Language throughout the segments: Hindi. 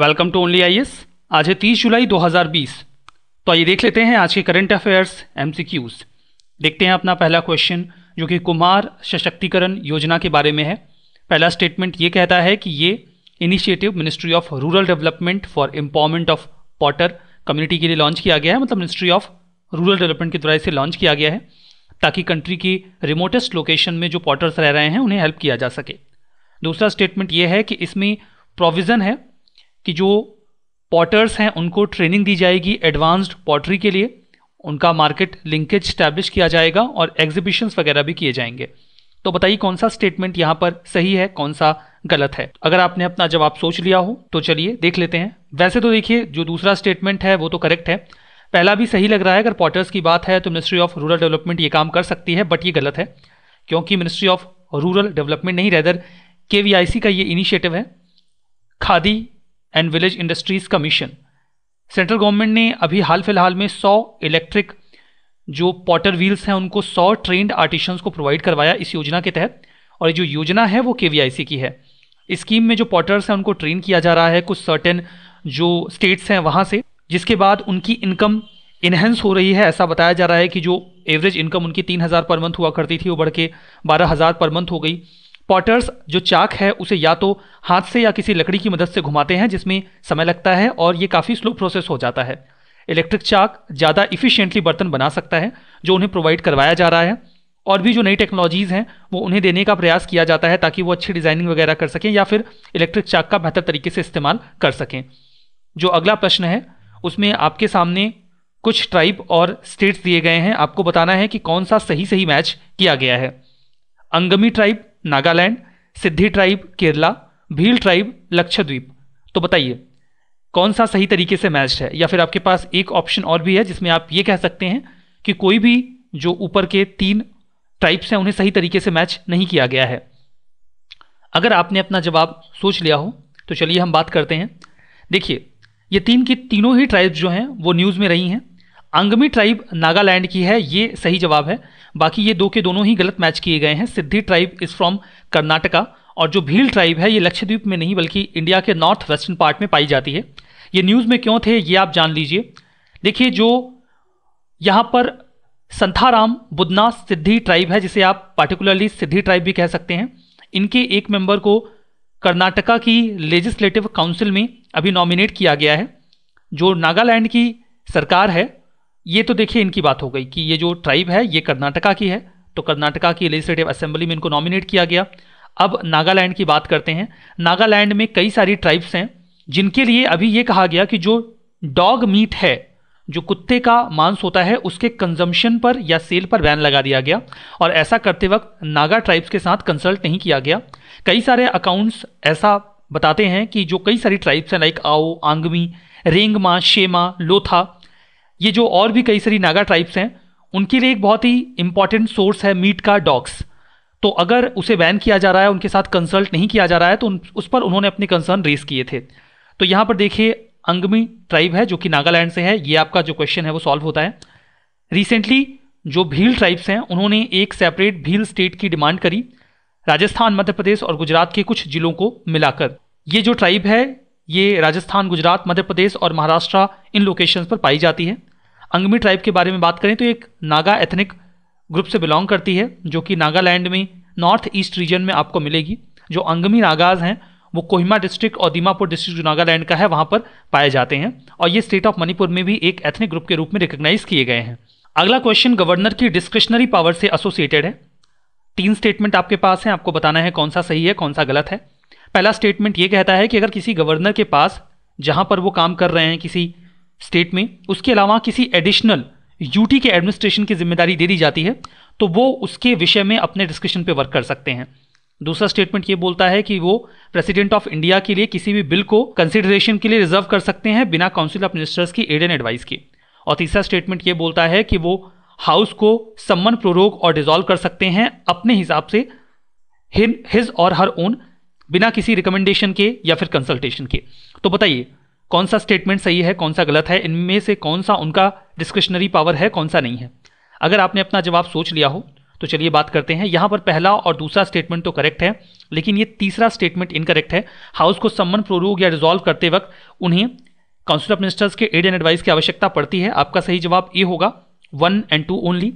वेलकम टू ओनली आई आज है 30 जुलाई 2020 तो आइए देख लेते हैं आज के करंट अफेयर्स एम देखते हैं अपना पहला क्वेश्चन जो कि कुमार सशक्तिकरण योजना के बारे में है पहला स्टेटमेंट ये कहता है कि ये initiative ministry of rural development for empowerment of potter community के लिए लॉन्च किया गया है मतलब मिनिस्ट्री ऑफ रूरल डेवलपमेंट के द्वारा इसे लॉन्च किया गया है ताकि कंट्री की रिमोटेस्ट लोकेशन में जो पॉटर्स रह रहे हैं उन्हें हेल्प किया जा सके दूसरा स्टेटमेंट ये है कि इसमें प्रोविज़न है कि जो पॉटर्स हैं उनको ट्रेनिंग दी जाएगी एडवांस्ड पॉटरी के लिए उनका मार्केट लिंकेज स्टैब्लिश किया जाएगा और एग्जीबिशंस वगैरह भी किए जाएंगे तो बताइए कौन सा स्टेटमेंट यहाँ पर सही है कौन सा गलत है अगर आपने अपना जवाब सोच लिया हो तो चलिए देख लेते हैं वैसे तो देखिए जो दूसरा स्टेटमेंट है वो तो करेक्ट है पहला भी सही लग रहा है अगर पॉटर्स की बात है तो मिनिस्ट्री ऑफ रूरल डेवलपमेंट ये काम कर सकती है बट ये गलत है क्योंकि मिनिस्ट्री ऑफ रूरल डेवलपमेंट नहीं रेदर के का ये इनिशिएटिव है Khadi and village industries commission central government ने अभी हाल फिलहाल में 100 इलेक्ट्रिक जो पॉटर व्हील्स हैं उनको 100 ट्रेंड आर्टिशंस को प्रोवाइड करवाया इस योजना के तहत और जो योजना है वो के की है स्कीम में जो पॉटर्स हैं उनको ट्रेन किया जा रहा है कुछ सर्टेन जो स्टेट्स हैं वहाँ से जिसके बाद उनकी इनकम इन्हेंस हो रही है ऐसा बताया जा रहा है कि जो एवरेज इनकम उनकी तीन हज़ार पर मंथ हुआ करती थी वो बढ़ के बारह हज़ार पर मंथ हो गई पॉटर्स जो चाक है उसे या तो हाथ से या किसी लकड़ी की मदद से घुमाते हैं जिसमें समय लगता है और ये काफ़ी स्लो प्रोसेस हो जाता है इलेक्ट्रिक चाक ज़्यादा इफ़िशियंटली बर्तन बना सकता है जो उन्हें प्रोवाइड करवाया जा रहा है और भी जो नई टेक्नोलॉजीज़ हैं वो उन्हें देने का प्रयास किया जाता है ताकि वो अच्छी डिज़ाइनिंग वगैरह कर सकें या फिर इलेक्ट्रिक चाक का बेहतर तरीके से इस्तेमाल कर सकें जो अगला प्रश्न है उसमें आपके सामने कुछ ट्राइब और स्टेट्स दिए गए हैं आपको बताना है कि कौन सा सही सही मैच किया गया है Angami tribe Nagaland Siddi tribe Kerala Bhil tribe Lakshadweep तो बताइए कौन सा सही तरीके से मैच है या फिर आपके पास एक ऑप्शन और भी है जिसमें आप ये कह सकते हैं कि कोई भी जो ऊपर के तीन ट्राइब्स हैं उन्हें सही तरीके से मैच नहीं किया गया है अगर आपने अपना जवाब सोच लिया हो तो चलिए हम बात करते हैं देखिए ये तीन की तीनों ही ट्राइब्स जो हैं वो न्यूज़ में रही हैं अंगमी ट्राइब नागालैंड की है ये सही जवाब है बाकी ये दो के दोनों ही गलत मैच किए गए हैं Siddi tribe is from Karnataka और जो भील ट्राइब है ये लक्षद्वीप में नहीं बल्कि इंडिया के नॉर्थ वेस्टर्न पार्ट में पाई जाती है ये न्यूज़ में क्यों थे ये आप जान लीजिए देखिए जो यहाँ पर संथाराम बुदना सिद्धि ट्राइब है जिसे आप पार्टिकुलरली सिद्धि ट्राइब भी कह सकते हैं इनके एक मेंबर को कर्नाटका की लेजिस्लेटिव काउंसिल में अभी नॉमिनेट किया गया है जो नागालैंड की सरकार है ये तो देखिए इनकी बात हो गई कि ये जो ट्राइब है ये कर्नाटका की है तो कर्नाटका की लेजिस्लेटिव असेंबली में इनको नॉमिनेट किया गया अब नागालैंड की बात करते हैं नागालैंड में कई सारी ट्राइब्स हैं जिनके लिए अभी ये कहा गया कि जो डॉग मीट है जो कुत्ते का मांस होता है उसके कंजम्पशन पर या सेल पर बैन लगा दिया गया और ऐसा करते वक्त नागा ट्राइब्स के साथ कंसल्ट नहीं किया गया कई सारे अकाउंट्स ऐसा बताते हैं कि जो कई सारी ट्राइब्स हैं लाइक आओ आंगमी रेंगमा शेमा लोथा ये जो और भी कई सारी नागा ट्राइब्स हैं उनके लिए एक बहुत ही इंपॉर्टेंट सोर्स है मीट का डॉग्स तो अगर उसे बैन किया जा रहा है उनके साथ कंसल्ट नहीं किया जा रहा है तो उस पर उन्होंने अपने कंसर्न रेस किए थे तो यहां पर देखिए अंगमी ट्राइब है जो कि नागालैंड से है ये आपका जो क्वेश्चन है वो सॉल्व होता है रिसेंटली जो भील ट्राइब्स हैं उन्होंने एक सेपरेट भील स्टेट की डिमांड करी राजस्थान मध्य प्रदेश और गुजरात के कुछ जिलों को मिलाकर ये जो ट्राइब है ये राजस्थान गुजरात मध्य प्रदेश और महाराष्ट्र इन लोकेशंस पर पाई जाती है अंगमी ट्राइब के बारे में बात करें तो एक नागा एथनिक ग्रुप से बिलोंग करती है जो कि नागालैंड में नॉर्थ ईस्ट रीजन में आपको मिलेगी जो अंगमी नागाज हैं वो कोहिमा डिस्ट्रिक्ट और दीमापुर डिस्ट्रिक्ट जो नागालैंड का है वहाँ पर पाए जाते हैं और ये स्टेट ऑफ मणिपुर में भी एक एथनिक ग्रुप के रूप में रिकग्नाइज किए गए हैं अगला क्वेश्चन गवर्नर की डिस्क्रिशनरी पावर से एसोसिएटेड है तीन स्टेटमेंट आपके पास हैं आपको बताना है कौन सा सही है कौन सा गलत है पहला स्टेटमेंट ये कहता है कि अगर किसी गवर्नर के पास जहाँ पर वो काम कर रहे हैं किसी स्टेट में उसके अलावा किसी एडिशनल यूटी के एडमिनिस्ट्रेशन की जिम्मेदारी दे दी जाती है तो वो उसके विषय में अपने डिस्क्रिप्शन पे वर्क कर सकते हैं दूसरा स्टेटमेंट ये बोलता है कि वो प्रेसिडेंट ऑफ इंडिया के लिए किसी भी बिल को कंसिडरेशन के लिए रिजर्व कर सकते हैं बिना काउंसिल ऑफ मिनिस्टर्स की एड एंड एडवाइस के और तीसरा स्टेटमेंट ये बोलता है कि वो हाउस को सम्मन प्ररोग और डिजॉल्व कर सकते हैं अपने हिसाब से हिज और हर ओन बिना किसी रिकमेंडेशन के या फिर कंसल्टेशन के तो बताइए कौन सा स्टेटमेंट सही है कौन सा गलत है इनमें से कौन सा उनका डिस्क्रिशनरी पावर है कौन सा नहीं है अगर आपने अपना जवाब सोच लिया हो तो चलिए बात करते हैं यहाँ पर पहला और दूसरा स्टेटमेंट तो करेक्ट है लेकिन ये तीसरा स्टेटमेंट इनकरेक्ट है हाउस को सम्मन प्रोरोग या रिजॉल्व करते वक्त उन्हें काउंसिल ऑफ मिनिस्टर्स के एड एंड एडवाइस की आवश्यकता पड़ती है आपका सही जवाब ये होगा वन एंड टू ओनली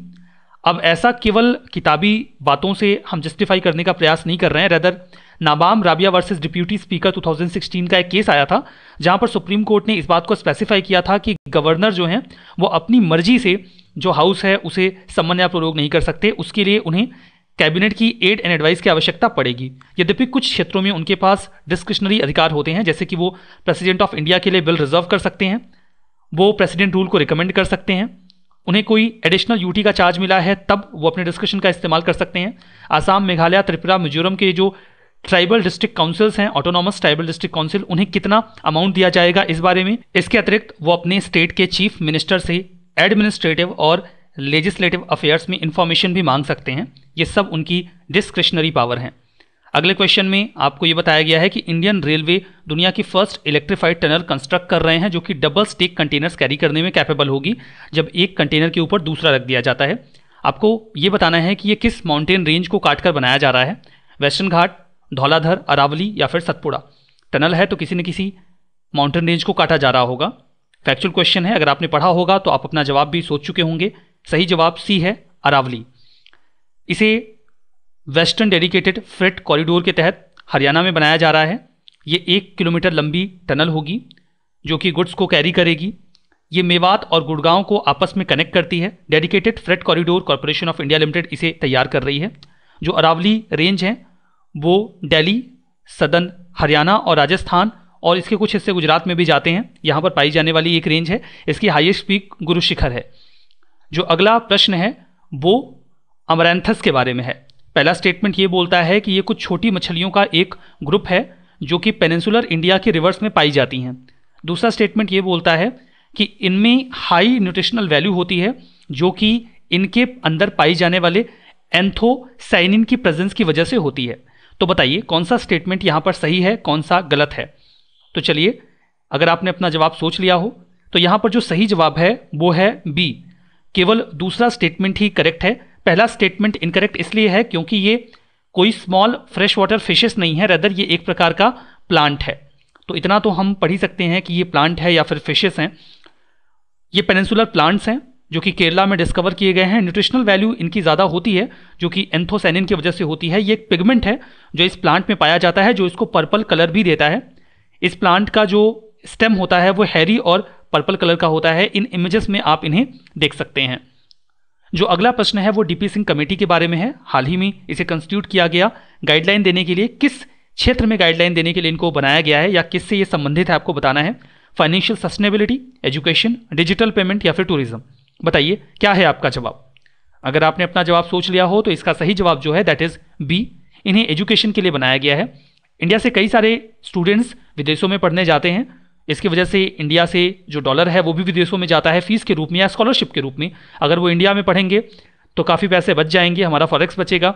अब ऐसा केवल किताबी बातों से हम जस्टिफाई करने का प्रयास नहीं कर रहे हैं rather Nabam Rebia versus deputy speaker 2016 का एक केस आया था जहां पर सुप्रीम कोर्ट ने इस बात को स्पेसिफाई किया था कि गवर्नर जो हैं वो अपनी मर्जी से जो हाउस है उसे सम्मन या प्रयोग नहीं कर सकते उसके लिए उन्हें कैबिनेट की एड एंड एडवाइस की आवश्यकता पड़ेगी यद्यपि कुछ क्षेत्रों में उनके पास डिस्क्रिशनरी अधिकार होते हैं जैसे कि वो प्रेसिडेंट ऑफ इंडिया के लिए बिल रिजर्व कर सकते हैं वो प्रेसिडेंट रूल को रिकमेंड कर सकते हैं उन्हें कोई एडिशनल यूटी का चार्ज मिला है तब वो अपने डिस्कशन का इस्तेमाल कर सकते हैं आसाम मेघालय त्रिपुरा मिजोरम के जो ट्राइबल डिस्ट्रिक्ट काउंसिल्स हैं ऑटोनॉमस ट्राइबल डिस्ट्रिक्ट काउंसिल उन्हें कितना अमाउंट दिया जाएगा इस बारे में इसके अतिरिक्त वो अपने स्टेट के चीफ मिनिस्टर से एडमिनिस्ट्रेटिव और लेजिस्लेटिव अफेयर्स में इंफॉर्मेशन भी मांग सकते हैं ये सब उनकी डिस्क्रिशनरी पावर हैं अगले क्वेश्चन में आपको ये बताया गया है कि इंडियन रेलवे दुनिया की फर्स्ट इलेक्ट्रिफाइड टनल कंस्ट्रक्ट कर रहे हैं जो कि डबल स्टेक कंटेनर्स कैरी करने में कैपेबल होगी जब एक कंटेनर के ऊपर दूसरा रख दिया जाता है आपको ये बताना है कि ये किस माउंटेन रेंज को काट बनाया जा रहा है वेस्टर्न घाट धौलाधर अरावली या फिर सतपुड़ा टनल है तो किसी न किसी माउंटेन रेंज को काटा जा रहा होगा फैक्चुअल क्वेश्चन है अगर आपने पढ़ा होगा तो आप अपना जवाब भी सोच चुके होंगे सही जवाब सी है अरावली इसे वेस्टर्न डेडिकेटेड फ्रेट कॉरिडोर के तहत हरियाणा में बनाया जा रहा है ये एक किलोमीटर लंबी टनल होगी जो कि गुड्स को कैरी करेगी ये मेवात और गुड़गांव को आपस में कनेक्ट करती है dedicated freight corridor corporation of India limited इसे तैयार कर रही है जो अरावली रेंज है वो डेली सदन हरियाणा और राजस्थान और इसके कुछ हिस्से गुजरात में भी जाते हैं यहाँ पर पाई जाने वाली एक रेंज है इसकी हाइएस्ट पीक गुरुशिखर है जो अगला प्रश्न है वो अमरैंथस के बारे में है पहला स्टेटमेंट ये बोलता है कि ये कुछ छोटी मछलियों का एक ग्रुप है जो कि पेनिनसुलर इंडिया के रिवर्स में पाई जाती हैं दूसरा स्टेटमेंट ये बोलता है कि इनमें हाई न्यूट्रिशनल वैल्यू होती है जो कि इनके अंदर पाई जाने वाले एंथोसाइनिन की प्रेजेंस की वजह से होती है तो बताइए कौन सा स्टेटमेंट यहाँ पर सही है कौन सा गलत है तो चलिए अगर आपने अपना जवाब सोच लिया हो तो यहाँ पर जो सही जवाब है वो है बी केवल दूसरा स्टेटमेंट ही करेक्ट है पहला स्टेटमेंट इनकरेक्ट इसलिए है क्योंकि ये कोई स्मॉल फ्रेश वाटर फिशेस नहीं है रदर ये एक प्रकार का प्लांट है तो इतना तो हम पढ़ ही सकते हैं कि ये प्लांट है या फिर फिशेस हैं ये पेनेंसुलर प्लांट्स हैं जो कि केरला में डिस्कवर किए गए हैं न्यूट्रिशनल वैल्यू इनकी ज़्यादा होती है जो कि एंथोसैनिन की वजह से होती है ये एक पिगमेंट है जो इस प्लांट में पाया जाता है जो इसको पर्पल कलर भी देता है इस प्लांट का जो स्टेम होता है वो हैरी और पर्पल कलर का होता है इन इमेजेस में आप इन्हें देख सकते हैं जो अगला प्रश्न है वो डीपी सिंह कमेटी के बारे में है हाल ही में इसे कंस्टिट्यूट किया गया गाइडलाइन देने के लिए किस क्षेत्र में गाइडलाइन देने के लिए इनको बनाया गया है या किससे ये संबंधित है आपको बताना है financial sustainability education digital payment या फिर टूरिज्म बताइए क्या है आपका जवाब अगर आपने अपना जवाब सोच लिया हो तो इसका सही जवाब जो है दैट इज़ बी इन्हें एजुकेशन के लिए बनाया गया है इंडिया से कई सारे स्टूडेंट्स विदेशों में पढ़ने जाते हैं इसकी वजह से इंडिया से जो डॉलर है वो भी विदेशों में जाता है फीस के रूप में या स्कॉलरशिप के रूप में अगर वो इंडिया में पढ़ेंगे तो काफ़ी पैसे बच जाएंगे हमारा फॉरेक्स बचेगा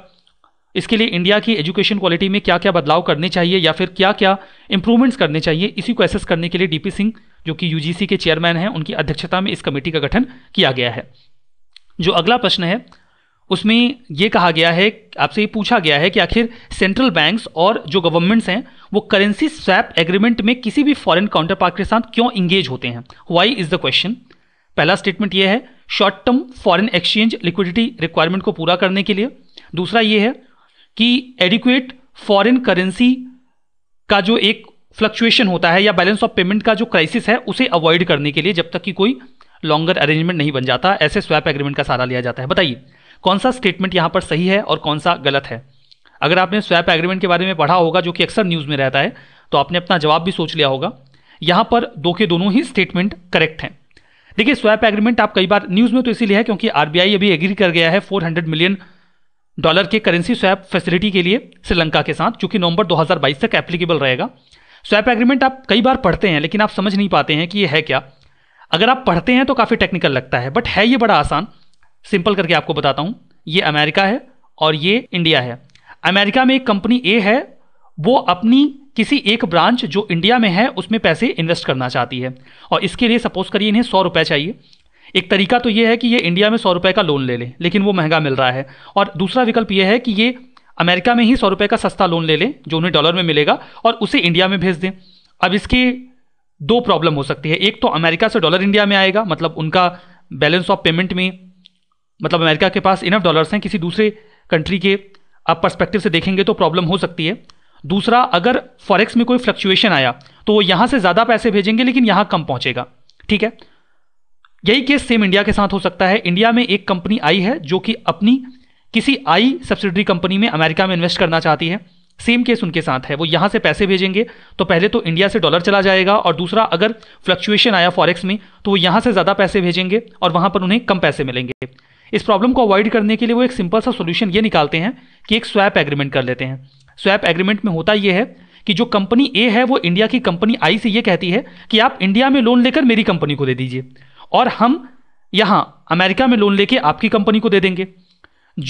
इसके लिए इंडिया की एजुकेशन क्वालिटी में क्या क्या बदलाव करने चाहिए या फिर क्या क्या इंप्रूवमेंट्स करने चाहिए इसी को एसेस करने के लिए डी सिंह जो कि यूजीसी के चेयरमैन हैं उनकी अध्यक्षता में इस कमेटी का गठन किया गया है जो अगला प्रश्न है उसमें ये कहा गया है आपसे ये पूछा गया है कि आखिर सेंट्रल बैंक्स और जो गवर्नमेंट्स हैं वो करेंसी स्वैप एग्रीमेंट में किसी भी फॉरेन काउंटर पार्ट के साथ क्यों इंगेज होते हैं वाई इज द क्वेश्चन पहला स्टेटमेंट ये है short term foreign exchange liquidity requirement को पूरा करने के लिए दूसरा ये है कि एडिक्वेट फॉरेन करेंसी का जो एक फ्लक्चुएशन होता है या बैलेंस ऑफ पेमेंट का जो क्राइसिस है उसे अवॉइड करने के लिए जब तक कि कोई लॉन्गर अरेंजमेंट नहीं बन जाता ऐसे स्वैप एग्रीमेंट का सहारा लिया जाता है बताइए कौन सा स्टेटमेंट यहाँ पर सही है और कौन सा गलत है अगर आपने स्वैप एग्रीमेंट के बारे में पढ़ा होगा जो कि अक्सर न्यूज़ में रहता है तो आपने अपना जवाब भी सोच लिया होगा यहाँ पर दो के दोनों ही स्टेटमेंट करेक्ट हैं देखिए स्वैप एग्रीमेंट आप कई बार न्यूज़ में तो इसीलिए है क्योंकि आर अभी एग्री कर गया है फोर मिलियन डॉलर के करेंसी स्वैप फैसिलिटी के लिए श्रीलंका के साथ चूंकि नवंबर 2022 तक एप्लीकेबल रहेगा स्वैप एग्रीमेंट आप कई बार पढ़ते हैं लेकिन आप समझ नहीं पाते हैं कि ये है क्या अगर आप पढ़ते हैं तो काफ़ी टेक्निकल लगता है बट है ये बड़ा आसान सिंपल करके आपको बताता हूँ ये अमेरिका है और ये इंडिया है अमेरिका में एक कंपनी ए है वो अपनी किसी एक ब्रांच जो इंडिया में है उसमें पैसे इन्वेस्ट करना चाहती है और इसके लिए सपोज करिए इन्हें सौ रुपये चाहिए एक तरीका तो ये है कि ये इंडिया में सौ रुपये का लोन ले ले लेकिन वो महंगा मिल रहा है और दूसरा विकल्प ये है कि ये अमेरिका में ही सौ रुपये का सस्ता लोन ले लें जो उन्हें डॉलर में मिलेगा और उसे इंडिया में भेज दें अब इसकी दो प्रॉब्लम हो सकती है एक तो अमेरिका से डॉलर इंडिया में आएगा मतलब उनका बैलेंस ऑफ पेमेंट में मतलब अमेरिका के पास इनफ डॉलर्स हैं किसी दूसरे कंट्री के आप परस्पेक्टिव से देखेंगे तो प्रॉब्लम हो सकती है दूसरा अगर फॉरेक्स में कोई फ्लक्चुएशन आया तो वो यहाँ से ज़्यादा पैसे भेजेंगे लेकिन यहाँ कम पहुँचेगा ठीक है यही केस सेम इंडिया के साथ हो सकता है इंडिया में एक कंपनी आई है जो कि अपनी किसी आई सब्सिडरी कंपनी में अमेरिका में इन्वेस्ट करना चाहती है सेम केस उनके साथ है वो यहाँ से पैसे भेजेंगे तो पहले तो इंडिया से डॉलर चला जाएगा और दूसरा अगर फ्लक्चुएशन आया फॉरेक्स में तो वो यहाँ से ज़्यादा पैसे भेजेंगे और वहाँ पर उन्हें कम पैसे मिलेंगे इस प्रॉब्लम को अवॉइड करने के लिए वो एक सिंपल सा सोल्यूशन ये निकालते हैं कि एक स्वैप एग्रीमेंट कर लेते हैं स्वैप एग्रीमेंट में होता यह है कि जो कंपनी ए है वो इंडिया की कंपनी आई से ये कहती है कि आप इंडिया में लोन लेकर मेरी कंपनी को दे दीजिए और हम यहाँ अमेरिका में लोन लेके आपकी कंपनी को दे देंगे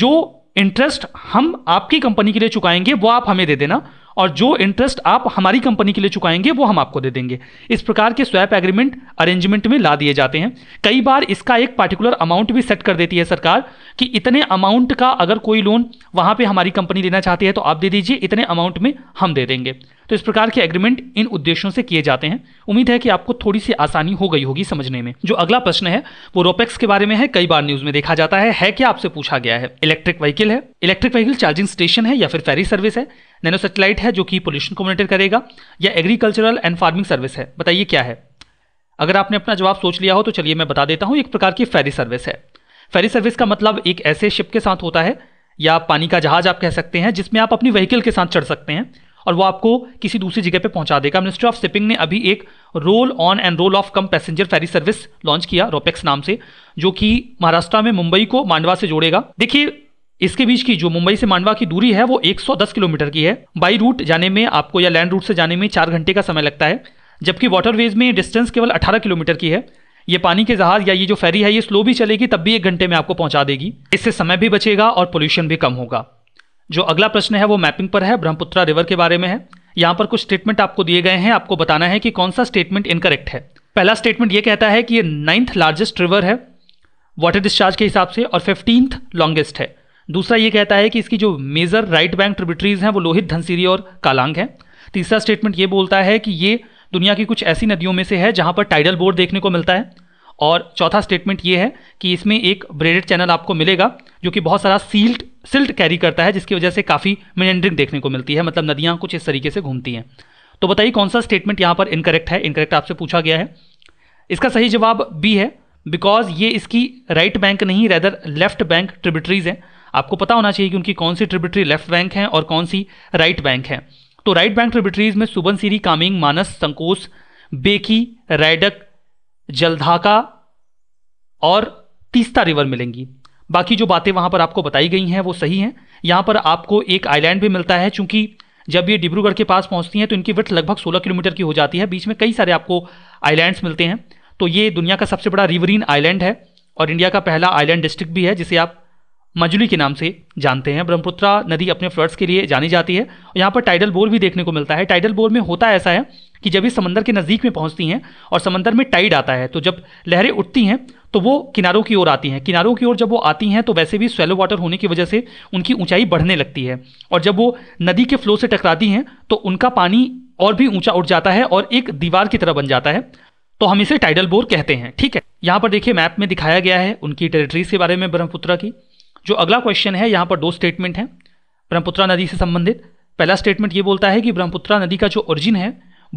जो इंटरेस्ट हम आपकी कंपनी के लिए चुकाएंगे वो आप हमें दे देना और जो इंटरेस्ट आप हमारी कंपनी के लिए चुकाएंगे वो हम आपको दे देंगे इस प्रकार के स्वैप एग्रीमेंट अरेंजमेंट में ला दिए जाते हैं कई बार इसका एक पार्टिकुलर अमाउंट भी सेट कर देती है सरकार कि इतने अमाउंट का अगर कोई लोन वहां पर हमारी कंपनी देना चाहती है तो आप दे दीजिए इतने अमाउंट में हम दे देंगे तो इस प्रकार के एग्रीमेंट इन उद्देश्यों से किए जाते हैं उम्मीद है कि आपको थोड़ी सी आसानी हो गई होगी समझने में जो अगला प्रश्न है वो रोपेक्स के बारे में है कई बार न्यूज में देखा जाता है है क्या आपसे पूछा गया है इलेक्ट्रिक व्हीकल है इलेक्ट्रिक व्हीकल चार्जिंग स्टेशन है या फिर फेरी सर्विस है नैनो सेटेलाइट है जो कि पोल्यूशन को मॉनिटर करेगा या एग्रीकल्चरल एंड फार्मिंग सर्विस है बताइए क्या है अगर आपने अपना जवाब सोच लिया हो तो चलिए मैं बता देता हूँ एक प्रकार की फेरी सर्विस है फेरी सर्विस का मतलब एक ऐसे शिप के साथ होता है या पानी का जहाज आप कह सकते हैं जिसमें आप अपनी व्हीकल के साथ चढ़ सकते हैं और वो आपको किसी दूसरी जगह पे पहुंचा देगा मिनिस्ट्री ऑफ शिपिंग ने अभी एक roll on and roll off cum passenger ferry service launch किया रोपेक्स नाम से जो कि महाराष्ट्र में मुंबई को मांडवा से जोड़ेगा देखिए इसके बीच की जो मुंबई से मांडवा की दूरी है वो 110 किलोमीटर की है बाई रूट जाने में आपको या लैंड रूट से जाने में चार घंटे का समय लगता है जबकि वाटरवेज में डिस्टेंस केवल 18 किलोमीटर की है ये पानी के जहाज या ये जो फेरी है ये स्लो भी चलेगी तब भी एक घंटे में आपको पहुंचा देगी इससे समय भी बचेगा और पोल्यूशन भी कम होगा जो अगला प्रश्न है वो मैपिंग पर है ब्रह्मपुत्रा रिवर के बारे में है यहाँ पर कुछ स्टेटमेंट आपको दिए गए हैं आपको बताना है कि कौन सा स्टेटमेंट इनकरेक्ट है पहला स्टेटमेंट ये कहता है कि ये नाइन्थ लार्जेस्ट रिवर है वाटर डिस्चार्ज के हिसाब से और फिफ्टींथ लॉन्गेस्ट है दूसरा ये कहता है कि इसकी जो मेजर राइट बैंक ट्रिब्यूटरीज हैं वो लोहित धनसीरी और कालांग हैं तीसरा स्टेटमेंट ये बोलता है कि ये दुनिया की कुछ ऐसी नदियों में से है जहाँ पर टाइडल बोर्ड देखने को मिलता है और चौथा स्टेटमेंट ये है कि इसमें एक ब्रेडेड चैनल आपको मिलेगा जो कि बहुत सारा सील्ड सिल्ट कैरी करता है जिसकी वजह से काफ़ी मिनेंड्रिंग देखने को मिलती है मतलब नदियाँ कुछ इस तरीके से घूमती हैं तो बताइए कौन सा स्टेटमेंट यहाँ पर इनकरेक्ट है इनकरेक्ट आपसे पूछा गया है इसका सही जवाब बी है बिकॉज ये इसकी राइट बैंक नहीं रेदर लेफ्ट बैंक ट्रिब्यूटरीज हैं आपको पता होना चाहिए कि उनकी कौन सी ट्रिब्यूटरी लेफ्ट बैंक है और कौन सी राइट बैंक है तो राइट बैंक ट्रिब्यूटरीज में सुबनसिरी कामिंग मानस संकोस बेकी रायडक जलधाका और तीस्ता रिवर मिलेंगी बाकी जो बातें वहाँ पर आपको बताई गई हैं वो सही हैं यहाँ पर आपको एक आइलैंड भी मिलता है चूँकि जब ये डिब्रूगढ़ के पास पहुँचती हैं तो इनकी विथ लगभग 16 किलोमीटर की हो जाती है बीच में कई सारे आपको आइलैंड्स मिलते हैं तो ये दुनिया का सबसे बड़ा रिवरीन आइलैंड है और इंडिया का पहला आइलैंड डिस्ट्रिक्ट भी है जिसे आप मजुली के नाम से जानते हैं ब्रह्मपुत्रा नदी अपने फ्लड्स के लिए जानी जाती है और यहाँ पर टाइडल बोर भी देखने को मिलता है टाइडल बोर में होता ऐसा है कि जब ये समंदर के नज़दीक में पहुँचती हैं और समंदर में टाइड आता है तो जब लहरें उठती हैं तो वो किनारों की ओर आती हैं किनारों की ओर जब वो आती हैं तो वैसे भी स्वेलो वाटर होने की वजह से उनकी ऊंचाई बढ़ने लगती है और जब वो नदी के फ्लो से टकराती हैं तो उनका पानी और भी ऊंचा उठ जाता है और एक दीवार की तरह बन जाता है तो हम इसे टाइडल बोर कहते हैं ठीक है यहाँ पर देखिए मैप में दिखाया गया है उनकी टेरिटरीज के बारे में ब्रह्मपुत्रा की जो अगला क्वेश्चन है यहाँ पर दो स्टेटमेंट हैं ब्रह्मपुत्रा नदी से संबंधित पहला स्टेटमेंट ये बोलता है कि ब्रह्मपुत्रा नदी का जो ओरिजिन है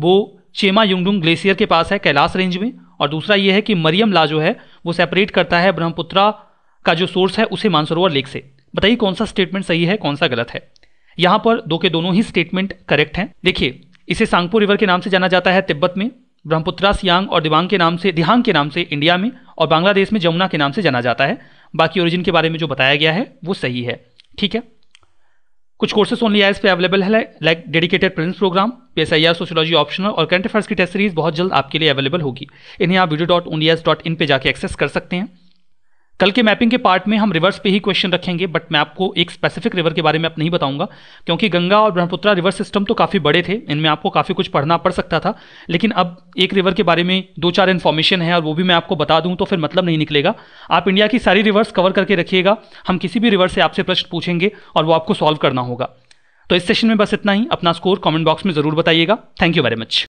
वो चेमा युंगडुंग ग्लेशियर के पास है कैलाश रेंज में और दूसरा ये है कि मरियम ला जो है वो सेपरेट करता है ब्रह्मपुत्रा का जो सोर्स है उसे मानसरोवर लेक से बताइए कौन सा स्टेटमेंट सही है कौन सा गलत है यहाँ पर दो के दोनों ही स्टेटमेंट करेक्ट हैं देखिए इसे सांगपुर रिवर के नाम से जाना जाता है तिब्बत में ब्रह्मपुत्रा सियांग और दिबांग के नाम से दिहांग के नाम से इंडिया में और बांग्लादेश में जमुना के नाम से जाना जाता है बाकी ओरिजिन के बारे में जो बताया गया है वो सही है ठीक है कुछ कोर्सेस ओनली आई पे अवेलेबल है लाइक डेडिकेटेड प्रिंस प्रोग्राम आर सोशियोलॉजी ऑप्शनल और करंट अफेयर्स की टेस्ट सीरीज बहुत जल्द आपके लिए अवेलेबल होगी इन्हें आप video dot only S dot in पर जाकर एक्सेस कर सकते हैं कल के मैपिंग के पार्ट में हम रिवर्स पे ही क्वेश्चन रखेंगे बट मैं आपको एक स्पेसिफिक रिवर के बारे में आप नहीं बताऊंगा क्योंकि गंगा और ब्रह्मपुत्रा रिवर सिस्टम तो काफ़ी बड़े थे इनमें आपको काफ़ी कुछ पढ़ना पड़ सकता था लेकिन अब एक रिवर के बारे में दो चार इन्फॉर्मेशन है और वो भी मैं आपको बता दूँ तो फिर मतलब नहीं निकलेगा आप इंडिया की सारी रिवर्स कवर करके रखिएगा हम किसी भी रिवर से आपसे प्रश्न पूछेंगे और वो आपको सॉल्व करना होगा तो इस सेशन में बस इतना ही अपना स्कोर कॉमेंट बॉक्स में ज़रूर बताइएगा थैंक यू वेरी मच